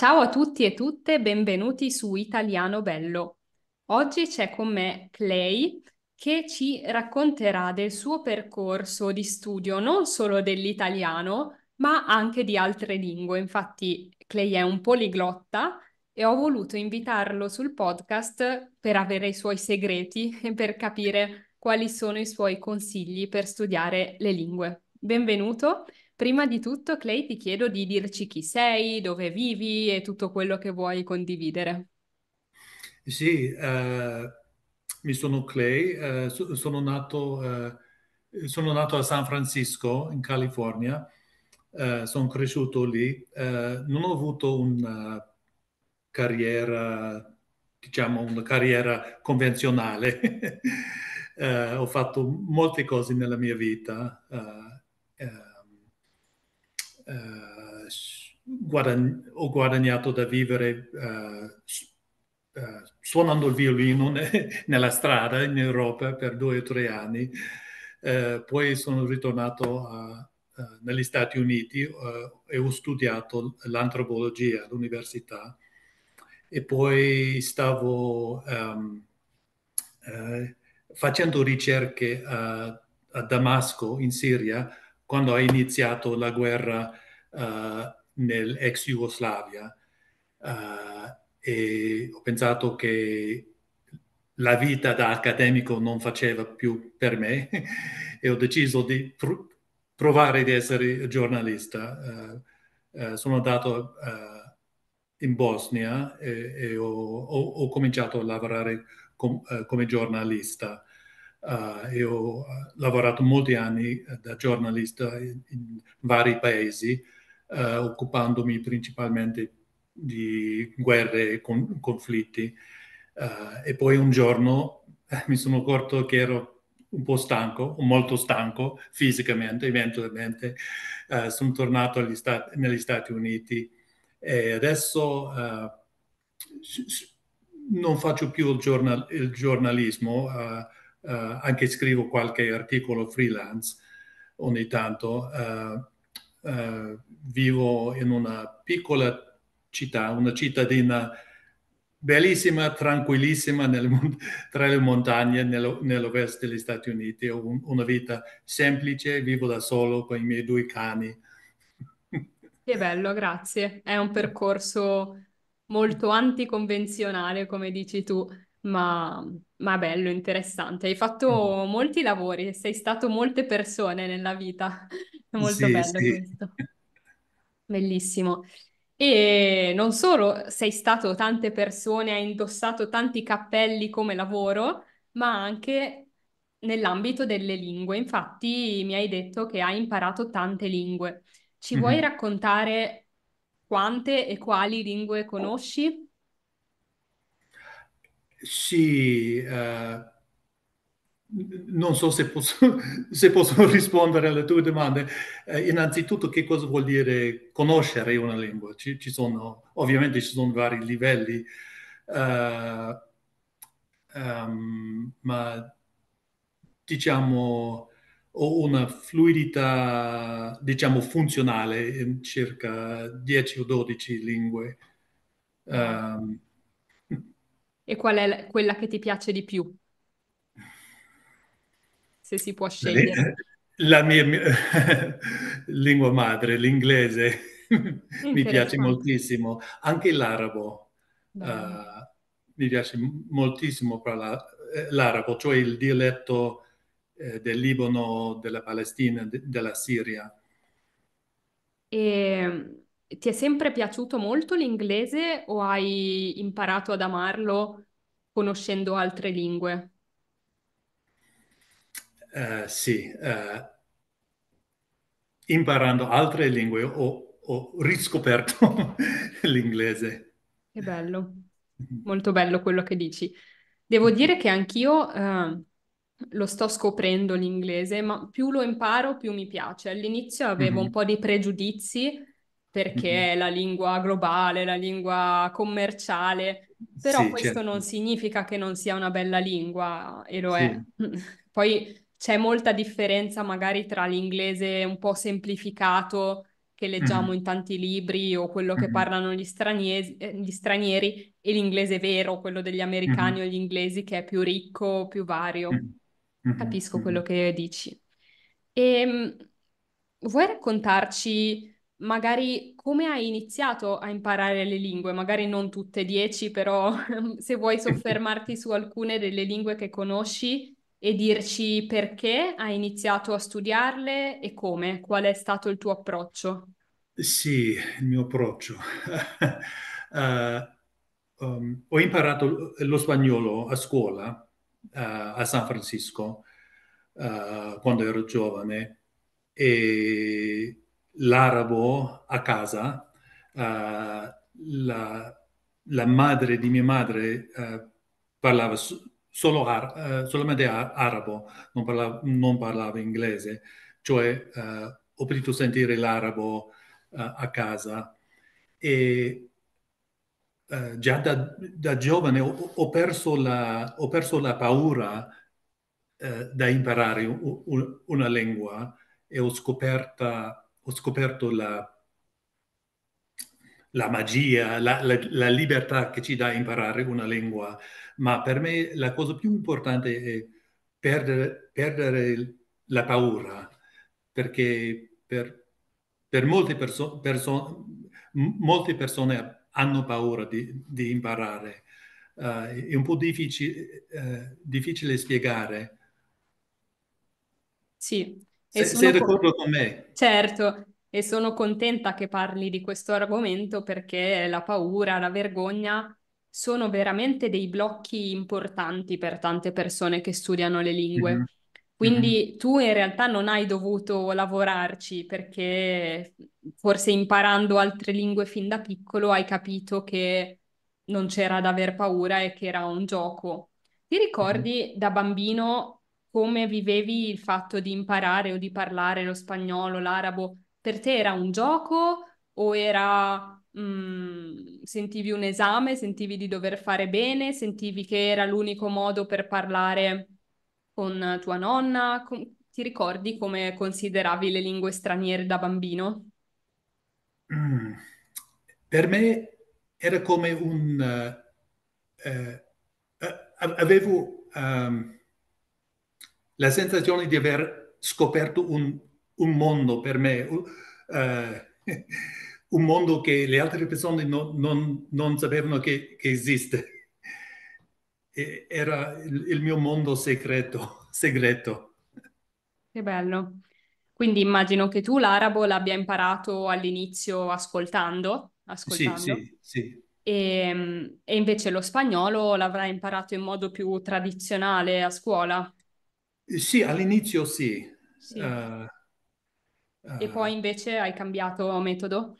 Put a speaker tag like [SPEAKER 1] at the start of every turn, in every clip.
[SPEAKER 1] Ciao a tutti e tutte, benvenuti su Italiano Bello. Oggi c'è con me Clay che ci racconterà del suo percorso di studio non solo dell'italiano, ma anche di altre lingue. Infatti Clay è un poliglotta e ho voluto invitarlo sul podcast per avere i suoi segreti e per capire quali sono i suoi consigli per studiare le lingue. Benvenuto. Prima di tutto, Clay, ti chiedo di dirci chi sei, dove vivi e tutto quello che vuoi condividere.
[SPEAKER 2] Sì, eh, mi sono Clay, eh, so- sono, nato, eh, sono, nato, a San Francisco, in California, eh, sono cresciuto lì, eh, non ho avuto una eh, carriera, diciamo una carriera convenzionale, ho fatto molte cose nella mia vita eh, guadagn- ho guadagnato da vivere uh, uh, suonando il violino ne- nella strada in Europa per due o tre anni. poi sono ritornato a, negli Stati Uniti e ho studiato l'antropologia all'università e poi stavo um, facendo ricerche a, a Damasco in Siria quando è iniziato la guerra uh, eh, nell'ex Jugoslavia uh, e ho pensato che la vita da accademico non faceva più per me e ho deciso di pr- provare di essere giornalista. Uh, sono andato in Bosnia e, e ho, ho, ho, cominciato a lavorare com, come giornalista Uh, io ho lavorato molti anni eh, da giornalista in, in vari paesi, uh, occupandomi principalmente di guerre e con, conflitti. Uh, e poi un giorno mi sono accorto che ero un po' stanco, molto stanco fisicamente, mentalmente. sono tornato Stati, negli Stati Uniti e adesso non faccio più il, giornal, il giornalismo eh, anche scrivo qualche articolo freelance ogni tanto. Eh, eh, vivo in una piccola città, una cittadina bellissima, tranquillissima nel, tra le montagne nello, nell'ovest degli Stati Uniti. Ho un, una vita semplice, vivo da solo con i miei due cani.
[SPEAKER 1] Che bello, grazie. È un percorso molto anticonvenzionale, come dici tu ma, ma bello, interessante. Hai fatto mm. molti lavori, sei stato molte persone nella vita. È Molto sì, bello sì. questo. Bellissimo. E non solo sei stato tante persone, hai indossato tanti cappelli come lavoro, ma anche nell'ambito delle lingue. Infatti mi hai detto che hai imparato tante lingue. Ci vuoi mhm. raccontare quante e quali lingue conosci?
[SPEAKER 2] Sì, eh, non so se posso, se posso, rispondere alle tue domande. Eh, innanzitutto, che cosa vuol dire conoscere una lingua? Ci, ci sono, ovviamente ci sono vari livelli, eh, um, ma diciamo ho una fluidità diciamo, funzionale in circa 10 o 12 lingue. Um,
[SPEAKER 1] e qual è quella che ti piace di più? Se si può scegliere. Eh,
[SPEAKER 2] la mia, mia lingua madre, l'inglese, mi piace moltissimo, anche l'arabo.
[SPEAKER 1] Uh,
[SPEAKER 2] mi piace moltissimo eh, l'arabo, cioè il dialetto del Libano, della Palestina, della Siria.
[SPEAKER 1] E ehm, ti è sempre piaciuto molto l'inglese o hai imparato ad amarlo conoscendo altre lingue?
[SPEAKER 2] Uh, sì, uh, imparando altre lingue ho, ho riscoperto l'inglese.
[SPEAKER 1] Che bello, molto bello quello che dici. Devo dire che anch'io uh, lo sto scoprendo l'inglese, ma più lo imparo, più mi piace. All'inizio avevo mm-hmm. un po' di pregiudizi perché mm-hmm. è la lingua globale, la lingua commerciale, però sì, questo certo. non significa che non sia una bella lingua e lo sì. è. Poi c'è molta differenza magari tra l'inglese un po' semplificato che leggiamo mm. in tanti libri o quello che parlano gli, straniesi, eh, gli, stranieri e l'inglese vero, quello degli americani mm. o gli inglesi che è più ricco, più vario. Capisco quello che dici. E, ehm, vuoi raccontarci magari come hai iniziato a imparare le lingue, magari non tutte dieci, però se vuoi soffermarti su alcune delle lingue che conosci e dirci perché hai iniziato a studiarle e come, qual è stato il tuo approccio?
[SPEAKER 2] Sì, il mio approccio. uh, um, ho imparato lo spagnolo a scuola uh, a San Francisco uh, quando ero giovane e l'arabo a casa, uh, la, la, madre di mia madre uh, parlava solo ar- eh, solamente a- arabo, non parlava, non parlava, inglese, cioè ho potuto sentire l'arabo a casa e già da, da, giovane ho, ho, perso, la, ho perso la, paura da imparare una lingua e ho scoperto ho scoperto la, la magia, la, la, la, libertà che ci dà imparare una lingua, ma per me la cosa più importante è perdere, perdere la paura, perché per, per molte, perso- perso- molte, persone hanno paura di, di imparare. Uh, è un po' difficile, uh, difficile spiegare.
[SPEAKER 1] Sì, e sei d'accordo con... con me? Certo, e sono contenta che parli di questo argomento perché la paura, la vergogna sono veramente dei blocchi importanti per tante persone che studiano le lingue. Mm-hmm. Quindi mm-hmm. tu in realtà non hai dovuto lavorarci perché forse imparando altre lingue fin da piccolo hai capito che non c'era da aver paura e che era un gioco. Ti mm-hmm. ricordi da bambino come vivevi il fatto di imparare o di parlare lo spagnolo, l'arabo? Per te era un gioco o era... Mh, mm, sentivi un esame, sentivi di dover fare bene, sentivi che era l'unico modo per parlare con tua nonna? Com- ti ricordi come consideravi le lingue straniere da bambino?
[SPEAKER 2] Mm. Per me era come un... Uh, uh, avevo... Um la sensazione di aver scoperto un, un mondo per me, uh, un mondo che le altre persone no, non, non, sapevano che, che esiste. E era il, il, mio mondo segreto, segreto.
[SPEAKER 1] Che bello. Quindi immagino che tu l'arabo l'abbia imparato all'inizio ascoltando. ascoltando. Sì,
[SPEAKER 2] sì, sì.
[SPEAKER 1] Ehm, e, e invece lo spagnolo l'avrai imparato in modo più tradizionale a scuola.
[SPEAKER 2] Sì, all'inizio sì. sì. Uh, e
[SPEAKER 1] poi invece hai cambiato metodo?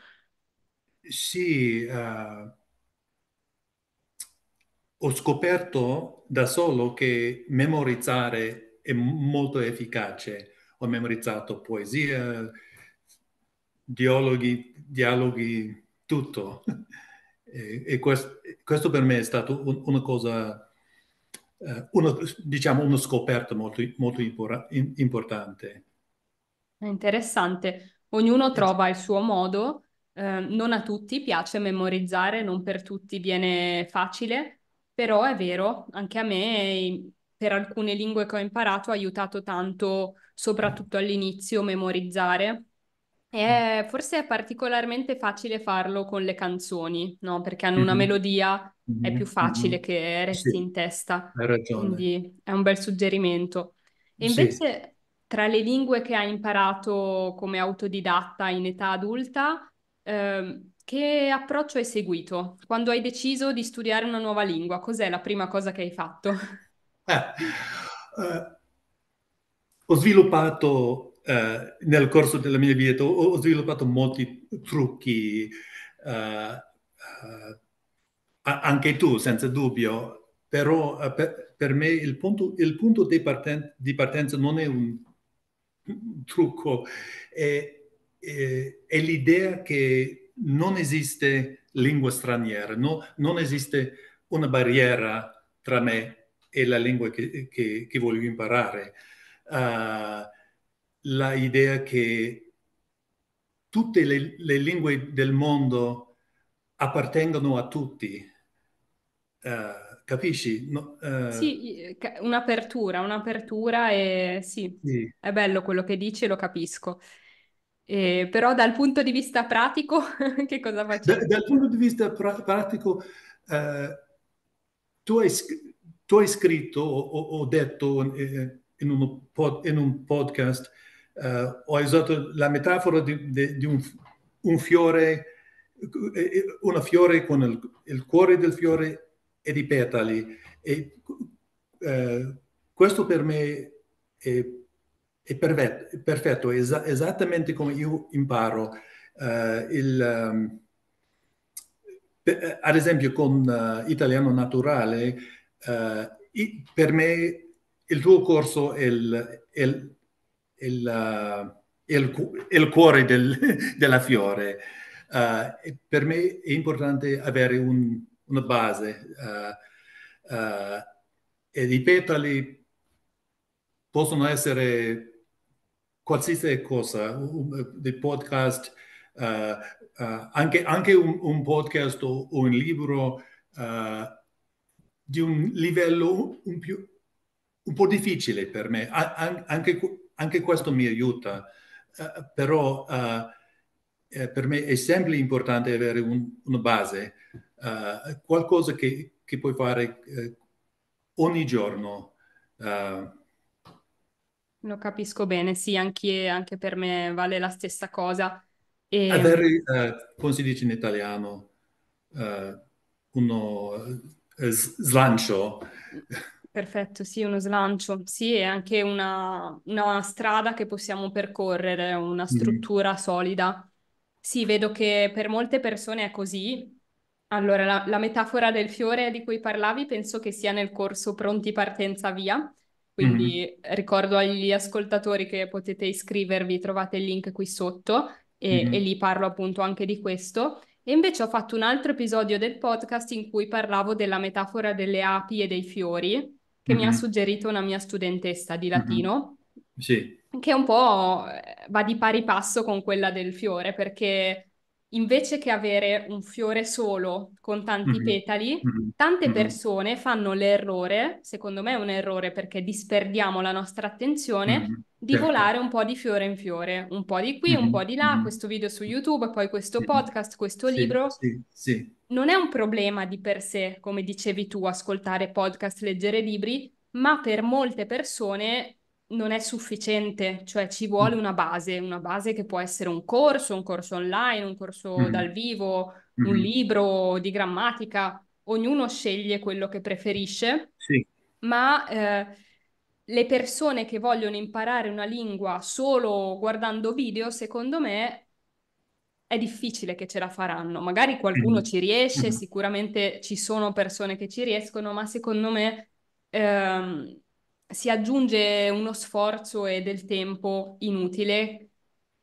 [SPEAKER 2] Sì, uh, ho scoperto da solo che memorizzare è molto efficace. Ho memorizzato poesia, dialoghi, dialoghi tutto. e, e questo, questo, per me è stato un, una cosa eh, uno, diciamo, uno scoperto molto, molto impor- importante.
[SPEAKER 1] interessante, ognuno trova il suo modo, eh, non a tutti piace memorizzare, non per tutti viene facile, però è vero, anche a me per alcune lingue che ho imparato ha aiutato tanto, soprattutto all'inizio, memorizzare è, forse è particolarmente facile farlo con le canzoni, no? Perché hanno una melodia, è più facile mm-hmm. che resti sì, in testa. Hai ragione. Quindi è un bel suggerimento.
[SPEAKER 2] E invece,
[SPEAKER 1] tra le lingue che hai imparato come autodidatta in età adulta, ehm, che approccio hai seguito? Quando hai deciso di studiare una nuova lingua, cos'è la prima cosa che hai fatto? Eh, eh,
[SPEAKER 2] ho sviluppato eh, nel corso della mia vita ho, ho sviluppato molti trucchi, eh, eh anche tu senza dubbio, però eh, per, per, me il punto, il punto di, parten- di, partenza non è un trucco, è, è, è l'idea che non esiste lingua straniera, no, non esiste una barriera tra me e la lingua che, che, che voglio imparare. Uh, l'idea che tutte le, le, lingue del mondo appartengono a tutti. Uh, capisci? No, uh...
[SPEAKER 1] Sì, un'apertura, un'apertura e sì, sì, è bello quello che dici lo capisco. Eh, però dal punto di vista pratico, che cosa faccio? Da, dal punto di vista
[SPEAKER 2] pra- pratico, uh, tu, hai, tu, hai, scritto o, o, detto in, in, pod, in, un podcast Uh, ho usato la metafora di, di, di un, un, fiore, eh, eh, una fiore con il, il, cuore del fiore e i petali. E, uh, questo per me è, è perfetto, è es- esattamente come io imparo. Uh, il, um, ehm, per, ad esempio con Italiano Naturale, i, per me il tuo corso è il, è il il, eh, il, il cuore del, della fiore. Uh, per me è importante avere un, una base uh, uh, e i petali possono essere qualsiasi cosa, un, dei podcast, anche, anche un, un, podcast o, un libro di un livello un, più, un po' difficile per me, a, anche anche questo mi aiuta, uh, però uh, per me è sempre importante avere un, una base, uh, qualcosa che, che, puoi fare ogni giorno. Lo
[SPEAKER 1] capisco bene, sì, anche, anche, per me vale la stessa cosa. E... Avere,
[SPEAKER 2] come si dice in italiano, uno slancio.
[SPEAKER 1] Perfetto, sì, uno slancio, sì, è anche una, una strada che possiamo percorrere, una mm-hmm. struttura mm. solida. Sì, vedo che per molte persone è così. Allora, la, la, metafora del fiore di cui parlavi penso che sia nel corso Pronti Partenza Via, quindi mm. ricordo agli ascoltatori che potete iscrivervi, trovate il link qui sotto e, mm. e lì parlo appunto anche di questo. E invece ho fatto un altro episodio del podcast in cui parlavo della metafora delle api e dei fiori, che mm-hmm. mi ha mhm. suggerito una mia studentessa di mhm. latino. Mm-hmm. Sì. Che un po' eh, va di pari passo con quella del fiore, perché invece che avere un fiore solo con tanti mm-hmm. petali, mhm. tante persone fanno l'errore, secondo me è un errore perché disperdiamo la nostra attenzione, di certo. volare un po' di fiore in fiore, un po' di qui, mm-hmm. un po' di là, mm-hmm. questo video su YouTube, poi questo sì. podcast, questo sì, libro.
[SPEAKER 2] Sì, sì.
[SPEAKER 1] Non è un problema di per sé, come dicevi tu, ascoltare podcast, leggere libri, ma per molte persone non è sufficiente, cioè ci vuole mm. una base, una base che può essere un corso, un corso online, un corso mm-hmm. dal vivo, un mm-hmm. libro di grammatica, ognuno sceglie quello che preferisce, sì. ma eh, le persone che vogliono imparare una lingua solo guardando video, secondo me è difficile che ce la faranno. Magari qualcuno mm-hmm. ci riesce, mm-hmm. sicuramente ci sono persone che ci riescono, ma secondo me ehm, si aggiunge uno sforzo e del tempo inutile.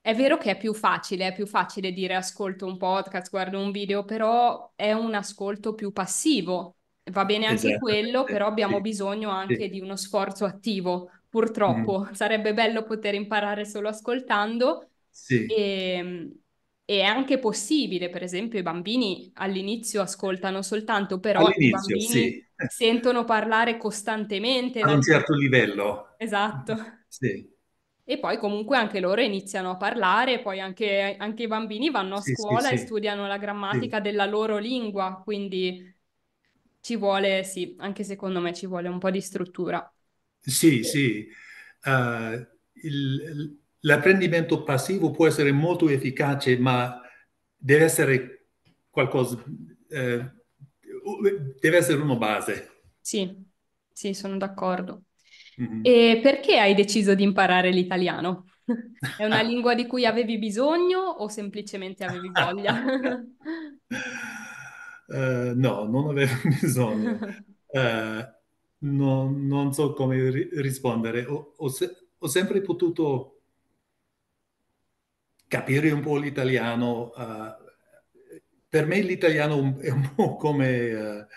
[SPEAKER 1] È vero che è più facile, è più facile dire ascolto un podcast, guardo un video, però è un ascolto più passivo va bene anche esatto. quello, eh, però abbiamo sì. bisogno anche sì. di uno sforzo attivo, mm-hmm. purtroppo. Mm. Sarebbe bello poter imparare solo ascoltando. Sì. E, ehm, e, è anche possibile, per esempio, i bambini all'inizio ascoltano soltanto, però i bambini sì. sentono parlare costantemente. A un
[SPEAKER 2] certo tempo. livello.
[SPEAKER 1] Esatto. Sì. E poi comunque anche loro iniziano a parlare, poi anche, anche i bambini vanno a scuola e studiano la grammatica della loro lingua, quindi ci vuole, sì, anche secondo me ci vuole un po' di struttura.
[SPEAKER 2] Sì, sì. Uh, il, l'apprendimento passivo può essere molto efficace, ma deve essere qualcosa, eh, deve essere una base.
[SPEAKER 1] Sì, sì, sono d'accordo. Mm-hmm. E perché hai deciso di imparare l'italiano? È una lingua di cui avevi bisogno o semplicemente avevi voglia?
[SPEAKER 2] Eh, no, non avevo bisogno. Uh, non, non, so come ri- rispondere. Ho, ho, se- ho, sempre potuto capire un po' l'italiano. Uh, per me l'italiano è un po' come,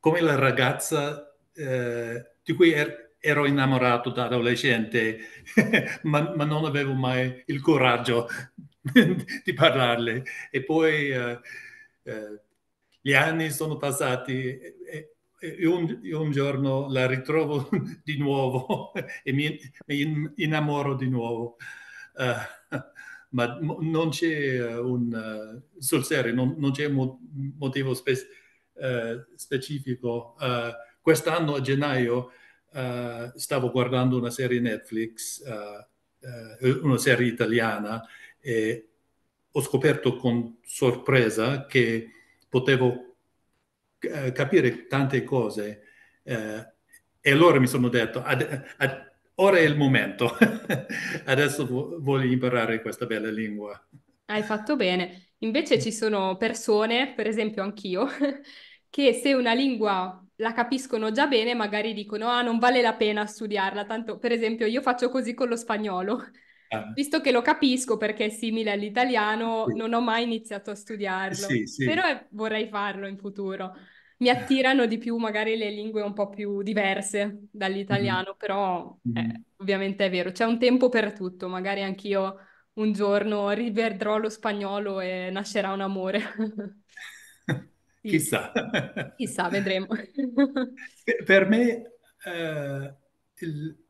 [SPEAKER 2] come la ragazza di cui er- ero innamorato da adolescente, ma, ma, non avevo mai il coraggio di parlarle. E poi gli anni sono passati e, e, un, e un, giorno la ritrovo di nuovo e mi, mi innamoro di nuovo. Uh, ma non c'è un, uh, sul serio, non, non c'è mo- motivo spe- uh, eh, specifico. quest'anno a gennaio stavo guardando una serie Netflix, una serie italiana, e ho scoperto con sorpresa che potevo eh, capire tante cose eh, e allora mi sono detto, ad, ad, ora è il momento, adesso voglio imparare questa bella lingua.
[SPEAKER 1] Hai fatto bene. Invece ci sono persone, per esempio anch'io, che se una lingua la capiscono già bene, magari dicono, ah, non vale la pena studiarla, tanto per esempio io faccio così con lo spagnolo Ah. visto che lo capisco perché è simile all'italiano, sì. non ho mai iniziato a studiarlo, sì, sì. però vorrei farlo in futuro. Mi attirano di più magari le lingue un po' più diverse dall'italiano, mm-hmm. però eh, ovviamente è vero, c'è un tempo per tutto, magari anch'io un giorno rivedrò lo spagnolo e nascerà un amore. Chissà. Chissà, vedremo.
[SPEAKER 2] per me eh, il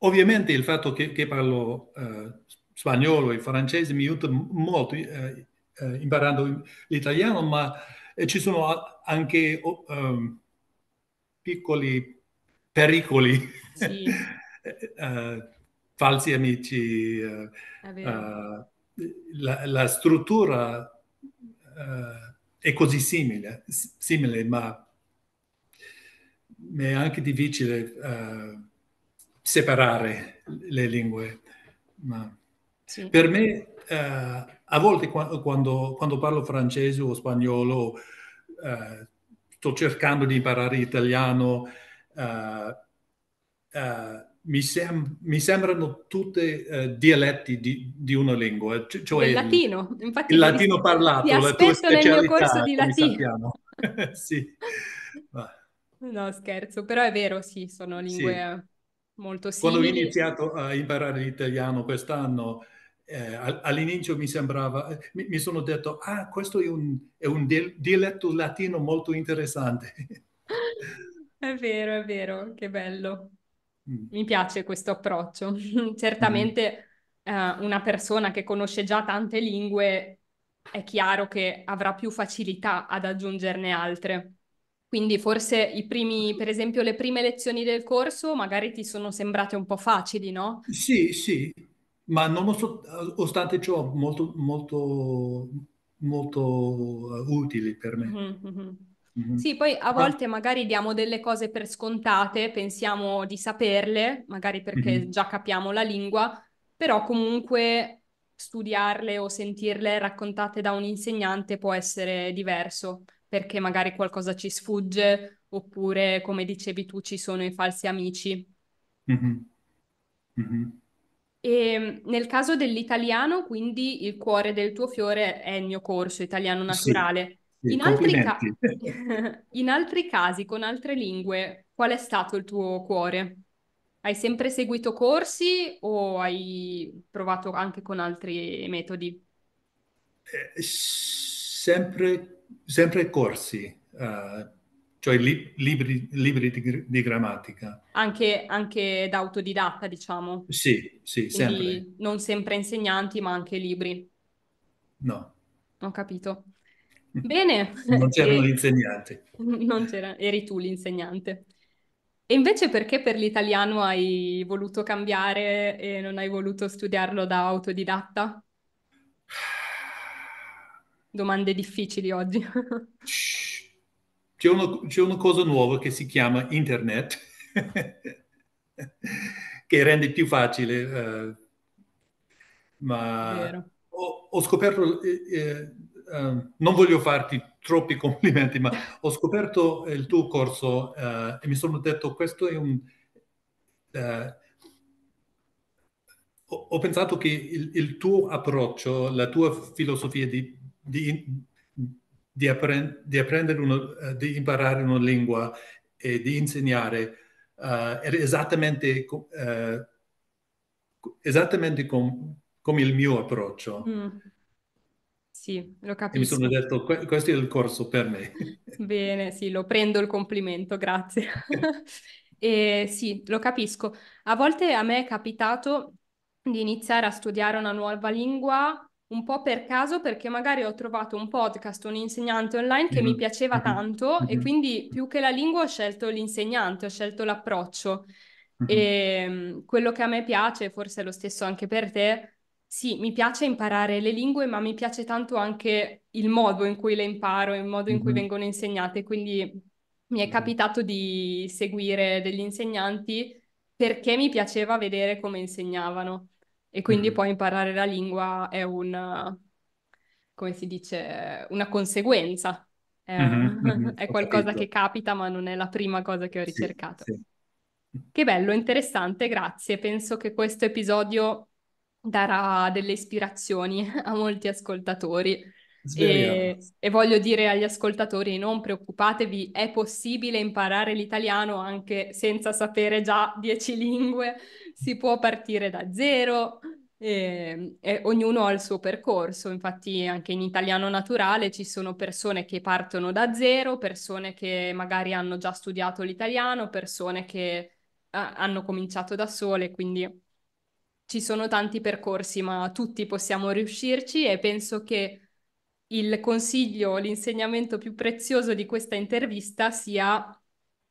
[SPEAKER 2] Ovviamente il fatto che, che parlo eh, spagnolo e francese mi aiuta molto eh, eh, imparando l'italiano, ma eh, ci sono anche oh, um, piccoli pericoli, sì. uh, falsi amici, uh,
[SPEAKER 1] uh,
[SPEAKER 2] la, la, struttura è così simile, simile, ma è anche difficile separare le lingue. Ma sì. Per me, eh, a volte quando, quando, parlo francese o spagnolo, eh, sto cercando di imparare italiano, eh, eh mi, sem- mi, sembrano tutti eh, dialetti di, di, una lingua. C- cioè il
[SPEAKER 1] latino, infatti. Il latino parlato, ti la tua specialità. nel mio corso di latino.
[SPEAKER 2] sì.
[SPEAKER 1] No, scherzo, però è vero, sì, sono lingue... Sì molto simili. Quando ho
[SPEAKER 2] iniziato a imparare l'italiano quest'anno, eh, all'inizio mi sembrava, eh, mi, mi, sono detto, ah, questo è un, è un dialetto latino molto interessante.
[SPEAKER 1] È vero, è vero, che bello. Mm. Mi piace questo approccio. Certamente mm. eh, una persona che conosce già tante lingue è chiaro che avrà più facilità ad aggiungerne altre. Quindi forse i primi, per esempio, le prime lezioni del corso magari ti sono sembrate un po' facili, no?
[SPEAKER 2] Sì, sì, ma nonostante ciò molto, molto, molto eh, utili per me.
[SPEAKER 1] Mm-hmm. Mm-hmm. mm-hmm. Sì, poi a volte ah. magari diamo delle cose per scontate, pensiamo di saperle, magari perché mm-hmm. già capiamo la lingua, però comunque studiarle o sentirle raccontate da un insegnante può essere diverso perché magari qualcosa ci sfugge oppure, come dicevi tu, ci sono i falsi amici.
[SPEAKER 2] Mm-hmm. Mm-hmm.
[SPEAKER 1] E ehm, nel caso dell'italiano, quindi il cuore del tuo fiore è il mio corso italiano naturale. Sì, in, altri ca- in, altri casi, con altre lingue, qual è stato il tuo cuore? Hai sempre seguito corsi o hai provato anche con altri metodi? Eh, sempre
[SPEAKER 2] sempre corsi, uh, cioè li, libri, libri di, di, grammatica.
[SPEAKER 1] Anche, anche da autodidatta, diciamo.
[SPEAKER 2] Sì, sì, Quindi
[SPEAKER 1] sempre. Non sempre insegnanti, ma anche libri. No. Ho capito. Bene. Non c'erano gli
[SPEAKER 2] insegnanti.
[SPEAKER 1] Non c'era, eri tu l'insegnante. E invece perché per l'italiano hai voluto cambiare e non hai voluto studiarlo da autodidatta? domande difficili oggi.
[SPEAKER 2] C'è una, c'è una cosa nuova che si chiama internet, che rende più facile, eh, ma ho, ho, scoperto, eh, eh, eh, non voglio farti troppi complimenti, ma ho scoperto il tuo corso eh, e mi sono detto questo è un... Eh, ho, ho pensato che il, il tuo approccio, la tua filosofia di di, di, appren- di, uno, eh, di, imparare una lingua e di insegnare uh, esattamente, uh, esattamente com- come il mio approccio.
[SPEAKER 1] Mm. Sì, lo capisco. E mi sono detto,
[SPEAKER 2] que- questo è il corso per me.
[SPEAKER 1] Bene, sì, lo prendo il complimento, grazie. e, sì, lo capisco. A volte a me è capitato di iniziare a studiare una nuova lingua un po' per caso perché magari ho trovato un podcast, un insegnante online che mm. mi mm-hmm. piaceva mm-hmm. tanto mm-hmm. e quindi più che la lingua ho scelto l'insegnante, ho scelto l'approccio. Mm-hmm. E ehm, quello che a me piace, forse è lo stesso anche per te, sì, mi piace imparare le lingue, ma mi piace tanto anche il modo in cui le imparo, il modo in mm-hmm. cui vengono insegnate, quindi mi è mm-hmm. capitato di seguire degli insegnanti perché mi piaceva vedere come insegnavano. E quindi mm. Mm-hmm. poi imparare la lingua è un, come si dice, una conseguenza. È, mm-hmm, mm-hmm, è qualcosa capito. che capita, ma non è la prima cosa che ho ricercato. Sì, sì. Che bello, interessante, grazie. Penso che questo episodio darà delle ispirazioni a molti ascoltatori. E, e, voglio dire agli ascoltatori, non preoccupatevi, è possibile imparare l'italiano anche senza sapere già dieci lingue, si può partire da zero, e, ehm, e, ognuno ha il suo percorso, infatti anche in italiano naturale ci sono persone che partono da zero, persone che magari hanno già studiato l'italiano, persone che ah, hanno cominciato da sole, quindi ci sono tanti percorsi, ma tutti possiamo riuscirci e penso che il consiglio, l'insegnamento più prezioso di questa intervista sia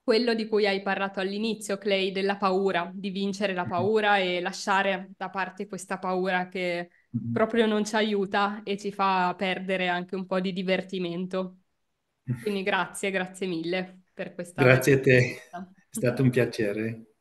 [SPEAKER 1] quello di cui hai parlato all'inizio, Clay, della paura, di vincere la mhm. paura e lasciare da parte questa paura che mhm. proprio non ci aiuta e ci fa perdere anche un po' di divertimento. Quindi grazie, grazie mille per questa. Grazie a te, è stato un piacere.